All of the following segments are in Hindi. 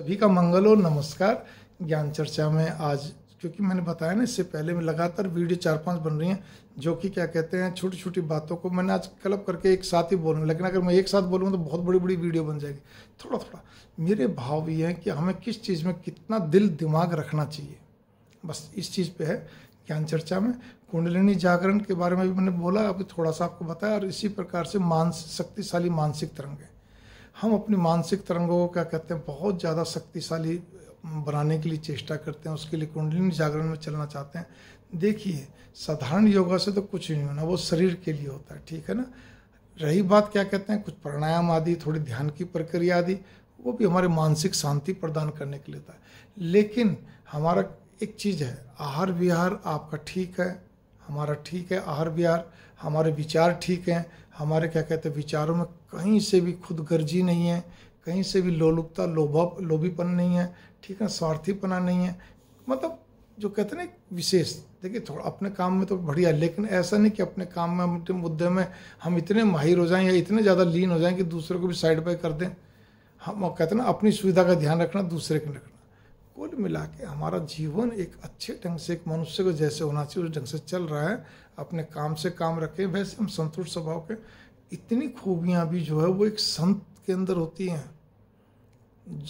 सभी का मंगल और नमस्कार ज्ञान चर्चा में आज क्योंकि मैंने बताया ना इससे पहले में लगातार वीडियो चार पांच बन रही हैं जो कि क्या कहते हैं छोटी छोटी बातों को मैंने आज क्लब करके एक साथ ही बोलूँ लेकिन अगर मैं एक साथ बोलूँ तो बहुत बड़ी बड़ी वीडियो बन जाएगी थोड़ा थोड़ा मेरे भाव ये हैं कि हमें किस चीज़ में कितना दिल दिमाग रखना चाहिए बस इस चीज़ पर है ज्ञान चर्चा में कुंडलिनी जागरण के बारे में भी मैंने बोला अभी थोड़ा सा आपको बताया और इसी प्रकार से मानस शक्तिशाली मानसिक तरंगें हम अपने मानसिक तरंगों को क्या कहते हैं बहुत ज़्यादा शक्तिशाली बनाने के लिए चेष्टा करते हैं उसके लिए कुंडलिनी जागरण में चलना चाहते हैं देखिए साधारण योगा से तो कुछ नहीं होना वो शरीर के लिए होता है ठीक है ना रही बात क्या कहते हैं कुछ प्राणायाम आदि थोड़ी ध्यान की प्रक्रिया आदि वो भी हमारे मानसिक शांति प्रदान करने के लिए होता है लेकिन हमारा एक चीज़ है आहार विहार आपका ठीक है हमारा ठीक है आहार विहार हमारे विचार ठीक हैं हमारे क्या कहते हैं विचारों में कहीं से भी खुद गर्जी नहीं है कहीं से भी लोलुपता लोभा लोभीपन नहीं है ठीक है स्वार्थीपना नहीं है मतलब जो कहते ना विशेष देखिए थोड़ा अपने काम में तो बढ़िया लेकिन ऐसा नहीं कि अपने काम में अपने मुद्दे में हम इतने माहिर हो जाएं या इतने ज़्यादा लीन हो जाएं कि दूसरे को भी साइड बाय कर दें हम कहते हैं ना अपनी सुविधा का ध्यान रखना दूसरे का रखना कुल मिला के हमारा जीवन एक अच्छे ढंग से एक मनुष्य को जैसे होना चाहिए उस ढंग से चल रहा है अपने काम से काम रखें वैसे हम संतुष्ट स्वभाव के इतनी खूबियाँ भी जो है वो एक संत के अंदर होती हैं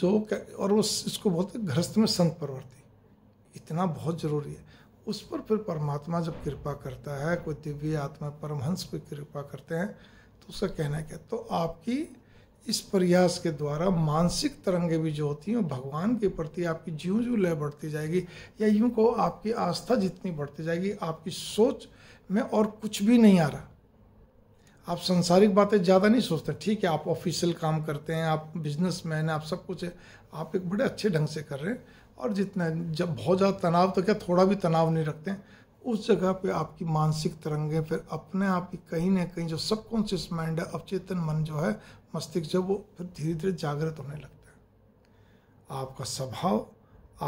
जो और वो इसको बोलते गृहस्थ में संत परवर्ती इतना बहुत ज़रूरी है उस पर फिर परमात्मा जब कृपा करता है कोई दिव्य आत्मा परमहंस पर कृपा करते हैं तो उसका कहना क्या तो आपकी इस प्रयास के द्वारा मानसिक तरंगे भी जो होती हैं भगवान के प्रति आपकी जीव ज्यों लय बढ़ती जाएगी या यूं को आपकी आस्था जितनी बढ़ती जाएगी आपकी सोच में और कुछ भी नहीं आ रहा आप संसारिक बातें ज़्यादा नहीं सोचते ठीक है आप ऑफिशियल काम करते हैं आप मैन हैं आप सब कुछ है आप एक बड़े अच्छे ढंग से कर रहे हैं और जितना जब बहुत ज़्यादा तनाव तो क्या थोड़ा भी तनाव नहीं रखते हैं उस जगह पे आपकी मानसिक तरंगें फिर अपने आप ही कहीं ना कहीं जो सबकॉन्शियस माइंड है अवचेतन मन जो है मस्तिष्क जब वो फिर धीरे धीरे जागृत होने लगता है आपका स्वभाव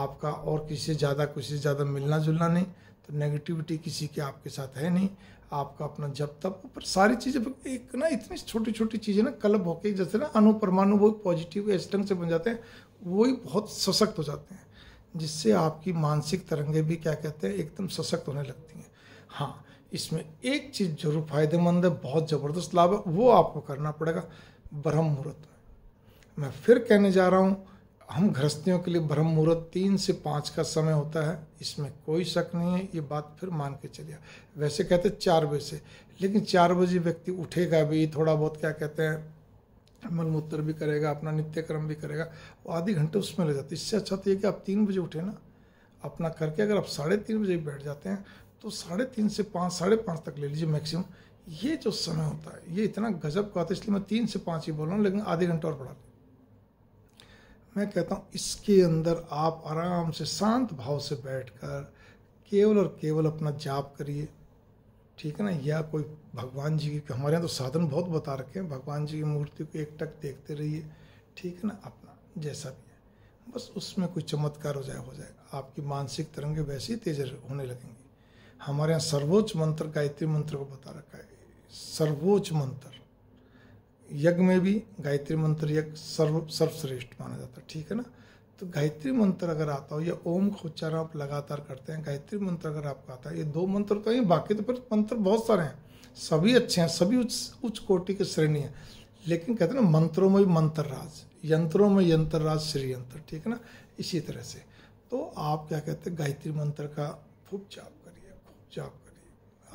आपका और किसी से ज़्यादा किसी से ज़्यादा मिलना जुलना नहीं तो नेगेटिविटी किसी के आपके साथ है नहीं आपका अपना जब तब पर सारी चीज़ें एक ना इतनी छोटी छोटी चीज़ें ना कलब होके जैसे ना अनु परमाणु वो पॉजिटिव इस ढंग से बन जाते हैं वो ही बहुत सशक्त हो जाते हैं जिससे आपकी मानसिक तरंगे भी क्या कहते हैं एकदम सशक्त होने लगती हैं हाँ इसमें एक चीज़ जरूर फायदेमंद है बहुत ज़बरदस्त लाभ है वो आपको करना पड़ेगा ब्रह्म मुहूर्त में मैं फिर कहने जा रहा हूँ हम गृहस्थियों के लिए ब्रह्म मुहूर्त तीन से पाँच का समय होता है इसमें कोई शक नहीं है ये बात फिर मान के चलिए वैसे कहते चार बजे से लेकिन चार बजे व्यक्ति उठेगा भी थोड़ा बहुत क्या कहते हैं मलमूत्र भी करेगा अपना नित्यक्रम भी करेगा वो आधे घंटे उसमें रह जाते इससे अच्छा तो ये कि आप तीन बजे उठे ना अपना करके अगर आप साढ़े तीन बजे बैठ जाते हैं तो साढ़े तीन से पाँच साढ़े पाँच तक ले लीजिए मैक्सिमम ये जो समय होता है ये इतना गजब का होता है इसलिए मैं तीन से पाँच ही बोल रहा हूँ लेकिन आधे घंटे और पढ़ा मैं कहता हूँ इसके अंदर आप आराम से शांत भाव से बैठकर केवल और केवल अपना जाप करिए ठीक है ना या कोई भगवान जी की हमारे यहाँ तो साधन बहुत बता रखे हैं भगवान जी की मूर्ति को एक टक देखते रहिए ठीक है ना अपना जैसा भी है बस उसमें कोई चमत्कार हो जाए हो जाएगा आपकी मानसिक तरंगें वैसे ही तेज होने लगेंगी हमारे यहाँ सर्वोच्च मंत्र गायत्री मंत्र को बता रखा है सर्वोच्च मंत्र यज्ञ में भी गायत्री मंत्र यज्ञ सर्व सर्वश्रेष्ठ माना जाता है ठीक है ना तो गायत्री मंत्र अगर आता हो या ओम का उच्चारण आप लगातार करते हैं गायत्री मंत्र अगर आपका आता है ये दो मंत्र तो हैं बाकी तो फिर मंत्र बहुत सारे हैं सभी अच्छे हैं सभी उच्च उच्च कोटि की श्रेणी है लेकिन कहते हैं ना मंत्रों में भी मंत्र राज यंत्रों में यंत्र राज श्री यंत्र ठीक है ना इसी तरह से तो आप क्या कहते हैं गायत्री मंत्र का खूब जाप करिए खूब जाप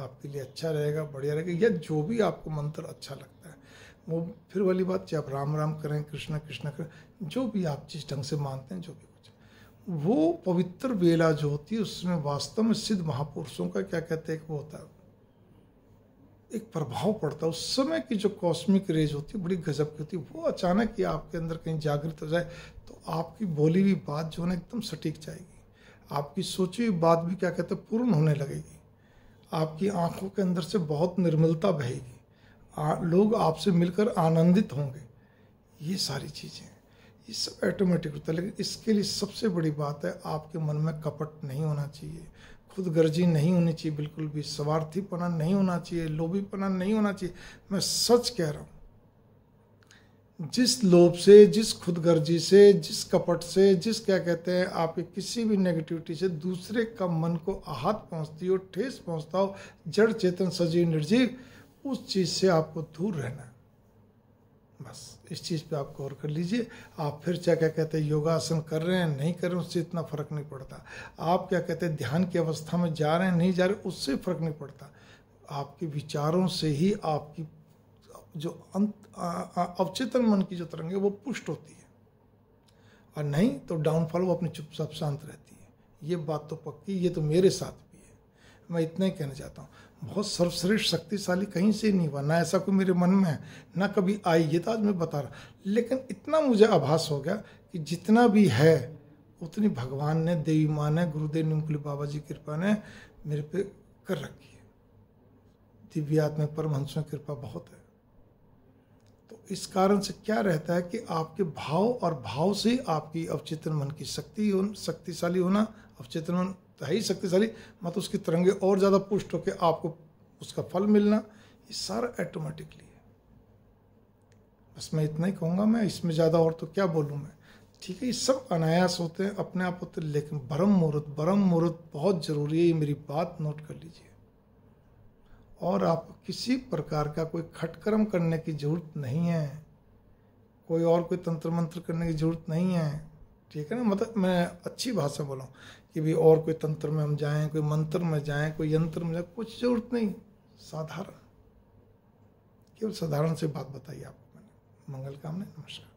आपके लिए अच्छा रहेगा बढ़िया रहेगा या जो भी आपको मंत्र अच्छा लगता है वो फिर वाली बात चाहे आप राम राम करें कृष्णा कृष्णा करें जो भी आप जिस ढंग से मानते हैं जो भी कुछ वो पवित्र बेला जो होती है उसमें वास्तव में सिद्ध महापुरुषों का क्या कहते हैं वो होता है एक प्रभाव पड़ता है उस समय की जो कॉस्मिक रेज होती है बड़ी गजब की होती है वो अचानक ही आपके अंदर कहीं जागृत हो जाए तो आपकी बोली हुई बात जो है एकदम सटीक जाएगी आपकी सोची हुई बात भी क्या कहते हैं पूर्ण होने लगेगी आपकी आंखों के अंदर से बहुत निर्मलता बहेगी लोग आपसे मिलकर आनंदित होंगे ये सारी चीज़ें ये सब ऐटोमेटिक होता है लेकिन इसके लिए सबसे बड़ी बात है आपके मन में कपट नहीं होना चाहिए खुद गर्जी नहीं होनी चाहिए बिल्कुल भी स्वार्थीपना नहीं होना चाहिए लोभीपना नहीं होना चाहिए मैं सच कह रहा हूँ जिस लोभ से जिस खुदगर्जी से जिस कपट से जिस क्या कहते हैं आपके किसी भी नेगेटिविटी से दूसरे का मन को आहत पहुंचती हो ठेस पहुंचता हो जड़ चेतन सजीव निर्जीव उस चीज़ से आपको दूर रहना बस इस चीज़ पे आप गौर कर लीजिए आप फिर क्या क्या कहते हैं योगासन कर रहे हैं नहीं कर रहे हैं उससे इतना फ़र्क नहीं पड़ता आप क्या कहते हैं ध्यान की अवस्था में जा रहे हैं नहीं जा रहे उससे फ़र्क नहीं पड़ता आपके विचारों से ही आपकी जो अंत अवचेतन मन की जो तरंग है वो पुष्ट होती है और नहीं तो डाउनफॉल वो अपनी चुपचाप शांत रहती है ये बात तो पक्की ये तो मेरे साथ भी है मैं इतना ही कहना चाहता हूँ बहुत सर्वश्रेष्ठ शक्तिशाली कहीं से नहीं हुआ ना ऐसा कोई मेरे मन में है ना कभी आई ये तो आज मैं बता रहा लेकिन इतना मुझे आभास हो गया कि जितना भी है उतनी भगवान ने देवी माँ ने गुरुदेव निमकुली बाबा जी कृपा ने मेरे पे कर रखी है दिव्यात्मा परमहंसों की कृपा बहुत है इस कारण से क्या रहता है कि आपके भाव और भाव से आपकी अवचेतन मन की शक्ति हो शक्तिशाली होना अवचेतन मन तो है ही शक्तिशाली मतलब उसकी तरंगे और ज़्यादा पुष्ट होकर आपको उसका फल मिलना ये सारा ऐटोमेटिकली है बस मैं इतना ही कहूँगा मैं इसमें ज़्यादा और तो क्या बोलूँ मैं ठीक है ये सब अनायास होते हैं अपने आप होते हैं लेकिन ब्रह्म मुहूर्त ब्रह्म मुहूर्त बहुत ज़रूरी है ये मेरी बात नोट कर लीजिए और आपको किसी प्रकार का कोई खटक्रम करने की ज़रूरत नहीं है कोई और कोई तंत्र मंत्र करने की ज़रूरत नहीं है ठीक है ना मतलब मैं अच्छी भाषा बोला कि भी और कोई तंत्र में हम जाएं कोई मंत्र में जाएं कोई यंत्र में जाएं कुछ ज़रूरत नहीं साधारण केवल साधारण से बात बताई आपको मैंने मंगल कामना नमस्कार